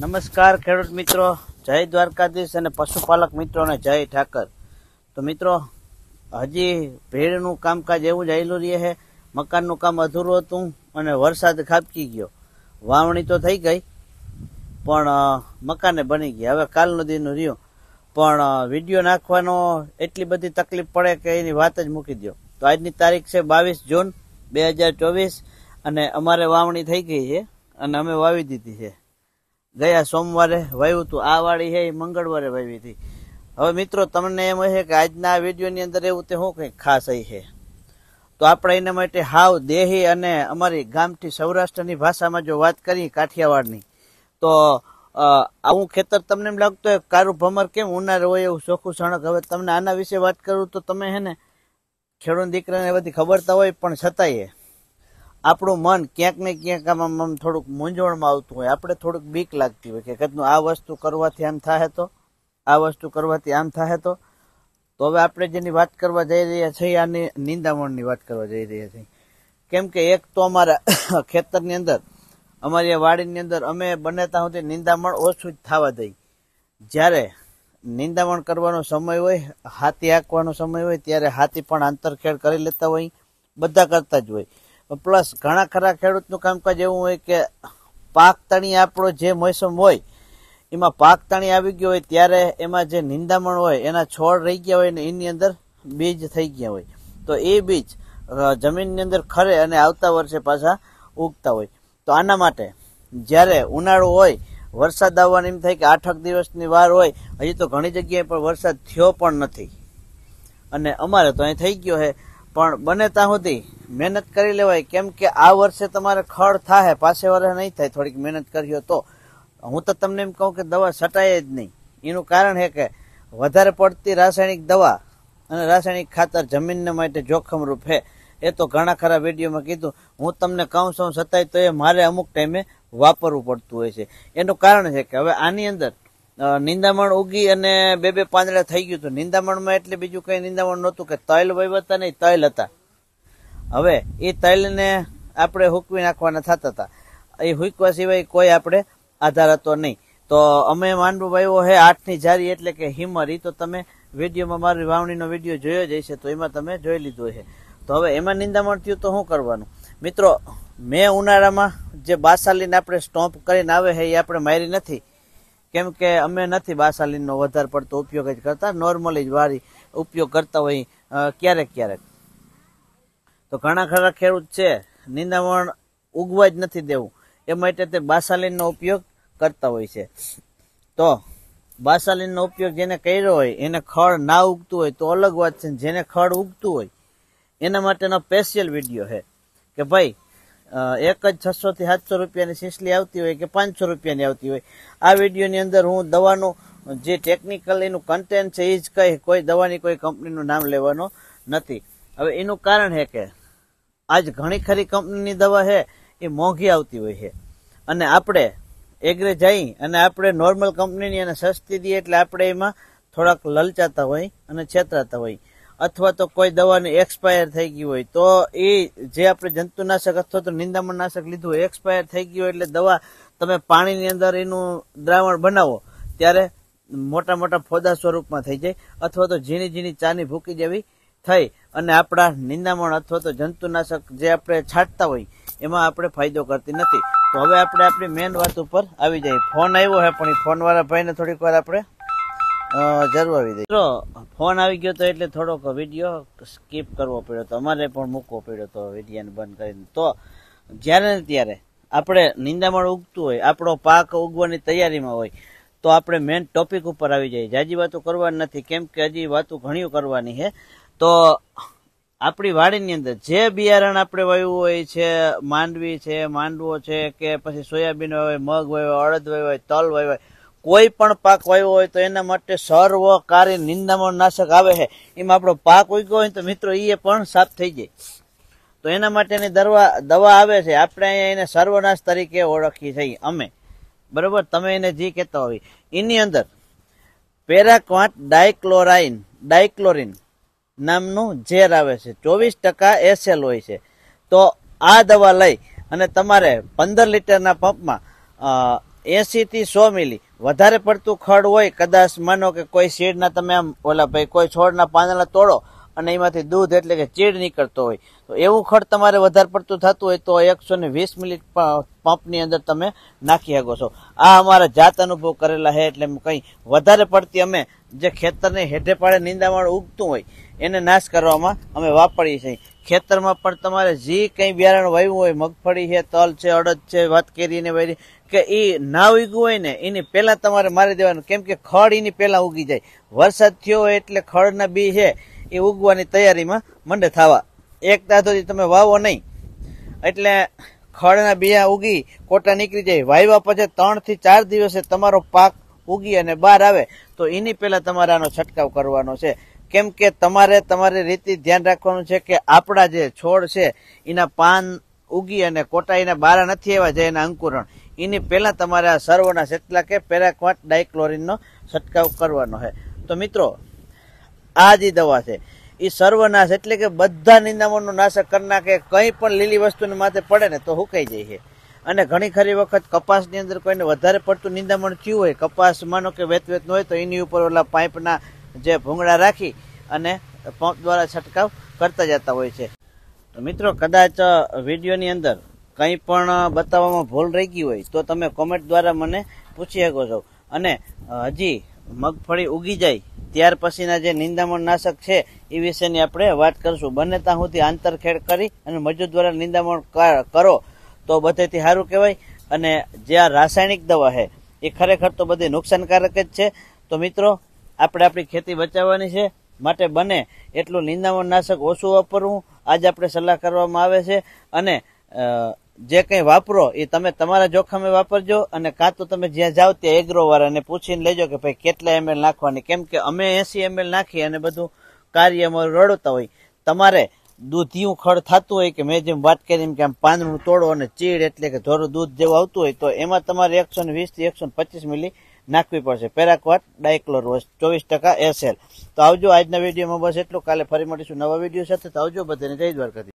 નમસ્કાર ખેડૂત મિત્રો જય દ્વારકાધીશ અને પશુપાલક મિત્રોને જય ઠાકર તો મિત્રો હજી ભેળનું કામકાજ એવું જ આવેલું રહે છે મકાનનું કામ અધૂરું હતું અને વરસાદ ખાબકી ગયો વાવણી તો થઈ ગઈ પણ મકાને બની ગઈ હવે કાલનો દિન રહ્યું પણ વિડીયો નાખવાનો એટલી બધી તકલીફ પડે કે એની વાત જ મૂકી દો તો આજની તારીખ છે બાવીસ જૂન બે હજાર ચોવીસ અને અમારે વાવણી થઈ ગઈ છે અને અમે વાવી દીધી છે ગયા સોમવારે વહ્યું હતું આ વાળી છે એ મંગળવારે વાવી હતી હવે મિત્રો તમને એમ છે કે આજના વિડીયોની અંદર એવું તે શું કંઈક ખાસ એ છે તો આપણે એના માટે હાવ દેહી અને અમારી ગામથી સૌરાષ્ટ્રની ભાષામાં જો વાત કરીએ કાઠિયાવાડની તો આવું ખેતર તમને એમ લાગતું હોય કારું ભમર કેમ ઉનારે હોય એવું ચોખ્ખું સણક હવે તમને આના વિશે વાત કરું તો તમે હે ને ખેડૂત દીકરાને બધી ખબર તો હોય પણ છતાંય આપણું મન ક્યાંક ને ક્યાંક આમ આમ થોડુંક મૂંઝવણમાં આવતું હોય આપણે થોડુંક બીક લાગતી હોય કે કદનું આ વસ્તુ કરવાથી આમ થાય તો આ વસ્તુ કરવાથી આમ થાય તો તો હવે આપણે જેની વાત કરવા જઈ રહ્યા છીએ આની નિંદામણની વાત કરવા જઈ રહ્યા છીએ કેમ કે એક તો અમારા ખેતરની અંદર અમારી વાડીની અંદર અમે બને ત્યાં સુધી નિંદામણ ઓછું જ થવા દઈ જ્યારે નિંદામણ કરવાનો સમય હોય હાથી હાંકવાનો સમય હોય ત્યારે હાથી પણ આંતરખેડ કરી લેતા હોય બધા કરતા જ હોય પ્લસ ઘણા ખરા ખેડૂતનું કામકાજ એવું હોય કે પાક તણી આપણો જે મોસમ હોય એમાં પાક તણી આવી ગયો હોય ત્યારે એમાં જે નિંદામણ હોય એના છોડ રહી ગયા હોય ને એની અંદર બીજ થઈ ગયા હોય તો એ બીજ જમીનની અંદર ખરે અને આવતા વર્ષે પાછા ઉગતા હોય તો આના માટે જ્યારે ઉનાળો હોય વરસાદ આવવાનું એમ થાય કે આઠક દિવસની વાર હોય હજી તો ઘણી જગ્યાએ પણ વરસાદ થયો પણ નથી અને અમારે તો અહીં થઈ ગયો છે પણ બને ત્યાં સુધી મહેનત કરી લેવાય કેમ કે આ વર્ષે તમારે ખડ થાય પાસે વર્ષે નહીં થાય થોડીક મહેનત કરીએ તો હું તો તમને એમ કહું કે દવા સટાય જ નહીં એનું કારણ છે કે વધારે પડતી રાસાયણિક દવા અને રાસાયણિક ખાતર જમીનને માટે જોખમરૂપ છે એ તો ઘણા ખરા વિડીયોમાં કીધું હું તમને કહું છું છતાંય તો એ મારે અમુક ટાઈમે વાપરવું પડતું હોય છે એનું કારણ છે કે હવે આની અંદર નિંદામણ ઉગી અને બે બે પાંદડા થઈ ગયું હતું નિંદામણમાં એટલે બીજું કંઈ નિંદામણ નહોતું કે તૈલ હતા નહીં તૈલ હતા હવે એ તૈલને આપણે હુકવી નાખવાના થતા હતા એ હુકવા સિવાય કોઈ આપણે આધાર હતો નહીં તો અમે માનવું ભાઈઓ હે આઠની જારી એટલે કે એ તો તમે વિડીયોમાં મારી વાવણીનો વિડીયો જોયો જ હશે તો એમાં તમે જોઈ લીધો છે તો હવે એમાં નિંદામણ થયું તો શું કરવાનું મિત્રો મેં ઉનાળામાં જે બાસાલીને આપણે સ્ટોમ્પ કરીને આવે છે એ આપણે મારી નથી કેમ કે અમે નથી બાસાલીનનો વધારે પડતો ઉપયોગ જ કરતા નોર્મલી જ વાળી ઉપયોગ કરતા હોય ક્યારેક ક્યારેક તો ઘણા ખરા ખેડૂત છે નિંદામણ ઉગવા જ નથી દેવું એ માટે તે બાસાલીનનો ઉપયોગ કરતા હોય છે તો બાસાલીનનો ઉપયોગ જેને કર્યો હોય એને ખળ ના ઉગતું હોય તો અલગ વાત છે જેને ખળ ઉગતું હોય એના માટેનો સ્પેશિયલ વિડીયો છે કે ભાઈ એક જ છસો થી સાતસો રૂપિયાની સીસલી આવતી હોય કે પાંચસો રૂપિયાની આવતી હોય આ વિડીયોની અંદર હું દવાનું જે ટેકનિકલ એનું કન્ટેન્ટ છે એ જ કહી કોઈ દવાની કોઈ કંપનીનું નામ લેવાનું નથી હવે એનું કારણ છે કે આજ ઘણી ખરી કંપનીની દવા છે એ મોંઘી આવતી હોય છે અને આપણે એગ્રે જઈ અને આપણે નોર્મલ કંપનીની અને સસ્તી દઈએ એટલે આપણે એમાં થોડાક લલચાતા હોય અને છેતરાતા હોય અથવા તો કોઈ દવાની એક્સપાયર થઈ ગઈ હોય તો એ જે આપણે જંતુનાશક અથવા તો નિંદામણનાશક લીધું હોય એક્સપાયર થઈ ગયું એટલે દવા તમે પાણીની અંદર એનું દ્રાવણ બનાવો ત્યારે મોટા મોટા ફોદા સ્વરૂપમાં થઈ જાય અથવા તો ઝીણી ઝીણી ચાની ભૂકી જેવી થઈ અને આપણા નિંદામણ અથવા તો જંતુનાશક જે આપણે છાંટતા હોય એમાં આપણે ફાયદો કરતી નથી તો હવે આપણે આપણી મેન વાત ઉપર આવી જઈએ ફોન આવ્યો હે પણ એ ફોનવાળા ભાઈને થોડીક વાર આપણે જરૂર આવી જાય ફોન આવી ગયો તો એટલે થોડોક વિડીયો સ્કીપ કરવો પડ્યો તો અમારે પણ મૂકવો પડ્યો તો વિડીયોને બંધ કરીને તો જ્યારે ને ત્યારે આપણે નિંદામણ ઉગતું હોય આપણો પાક ઉગવાની તૈયારીમાં હોય તો આપણે મેઇન ટોપિક ઉપર આવી જઈએ જાજી વાતો કરવાની નથી કેમ કે હજી વાતો ઘણી કરવાની છે તો આપણી વાડીની અંદર જે બિયારણ આપણે વાવ્યું હોય છે માંડવી છે માંડવો છે કે પછી સોયાબીન વાવ્યો મગ વાવ્યો અડદ વાવ્યો તલ વાવ્યો કોઈ પણ પાક વાવ્યો હોય તો એના માટે સર્વકારી નિંદામણ નાશક આવે છે એમાં આપણો પાક ઉગ્યો હોય તો મિત્રો એ પણ સાફ થઈ જાય તો એના માટેની દરવા દવા આવે છે આપણે અહીંયા એને સર્વનાશ તરીકે ઓળખીએ છીએ અમે બરાબર તમે એને જે કહેતા હોય એની અંદર પેરાક્વાન્ટ ડાયક્લોરાઇન ડાયક્લોરિન નામનું ઝેર આવે છે ચોવીસ ટકા એસેલ હોય છે તો આ દવા લઈ અને તમારે પંદર લીટરના પંપમાં એંશીથી સો મિલી વધારે પડતું ખડ હોય કદાચ માનો કે કોઈ શેડના તમે આમ ઓલા ભાઈ કોઈ છોડના પાંદડા તોડો અને એમાંથી દૂધ એટલે કે ચીડ નીકળતો હોય તો એવું ખડ તમારે વધારે પડતું થતું હોય તો એકસો ને વીસ મિનિટ પંપની અંદર તમે નાખી શકો છો આ અમારા જાત અનુભવ કરેલા છે એટલે કંઈ વધારે પડતી અમે જે ખેતરને હેઠે પાડે નિંદામણ ઉગતું હોય એને નાશ કરવામાં અમે વાપરીએ છીએ ખેતરમાં પણ તમારે જે કંઈ બિયારણ વાવ્યું હોય મગફળી છે તલ છે અડદ છે વાત કેરીને વાવી કે એ ના ઉગ્યું હોય ને એની પહેલાં તમારે મારી દેવાનું કેમ કે ખડ એની પહેલાં ઉગી જાય વરસાદ થયો હોય એટલે ખડના બી છે એ ઉગવાની તૈયારીમાં મંડે થવા એક દાદોથી તમે વાવો નહીં એટલે ખડના બિયા ઉગી કોટા નીકળી જાય વાવ્યા પછી ત્રણથી ચાર દિવસે તમારો પાક ઉગી અને બહાર આવે તો એની પહેલા તમારે આનો છંટકાવ કરવાનો છે કેમ કે તમારે તમારી રીતે ધ્યાન રાખવાનું છે કે આપણા જે છોડ છે એના પાન ઉગી અને કોટાઈને બારા નથી આવ્યા જાય એના અંકુરણ એની પહેલાં તમારે આ સર્વના સેટલા કે પેરાક્વાટ ડાયક્લોરિનનો છંટકાવ કરવાનો છે તો મિત્રો આ જે દવા છે એ સર્વનાશ એટલે કે બધા નિંદામણનો નાશક કરી નાખે કંઈ પણ લીલી વસ્તુની માથે પડે ને તો હુકાઈ જાય છે અને ઘણી ખરી વખત કપાસની અંદર કોઈને વધારે પડતું નિંદામણ થયું હોય કપાસ માનો કે વેત વેત હોય તો એની ઉપર ઓલા પાઇપના જે ભૂંગળા રાખી અને પંપ દ્વારા છંટકાવ કરતા જતા હોય છે તો મિત્રો કદાચ વિડીયોની અંદર કંઈ પણ બતાવવામાં ભૂલ રહી ગઈ હોય તો તમે કોમેન્ટ દ્વારા મને પૂછી શકો છો અને હજી મગફળી ઉગી જાય ત્યાર પછીના જે નિંદામણ નાશક છે એ વિશેની આપણે વાત કરીશું બને ત્યાં સુધી આંતરખેડ કરી અને મજૂર દ્વારા નિંદામણ કરો તો બધેથી સારું કહેવાય અને જે આ રાસાયણિક દવા છે એ ખરેખર તો બધી નુકસાનકારક જ છે તો મિત્રો આપણે આપણી ખેતી બચાવવાની છે માટે બને એટલું નિંદામણ નાશક ઓછું વાપરવું આજ આપણે સલાહ કરવામાં આવે છે અને જે કંઈ વાપરો એ તમે તમારા જોખમે વાપરજો અને કાં તો તમે જ્યાં જાઓ ત્યાં એગ્રોવાળાને પૂછીને લેજો કે ભાઈ કેટલા એમએલ નાખવાની કેમ કે અમે એસી એમએલ નાખી અને બધું કાર્ય અમારું રડતા હોય તમારે દૂધ દૂધિયું ખડ થતું હોય કે મેં જેમ વાત કરી એમ કે આમ પાંદડું તોડો અને ચીડ એટલે કે ધોરું દૂધ જેવું આવતું હોય તો એમાં તમારે એકસો ને વીસથી એકસો પચીસ મિલી નાખવી પડશે પેરાક્વાટ ડાયક્લોરોસ ચોવીસ ટકા એસેલ તો આવજો આજના વિડીયોમાં બસ એટલું કાલે ફરી મળીશું નવા વિડીયો સાથે તો આવજો બધાને જય દ્વારકાથી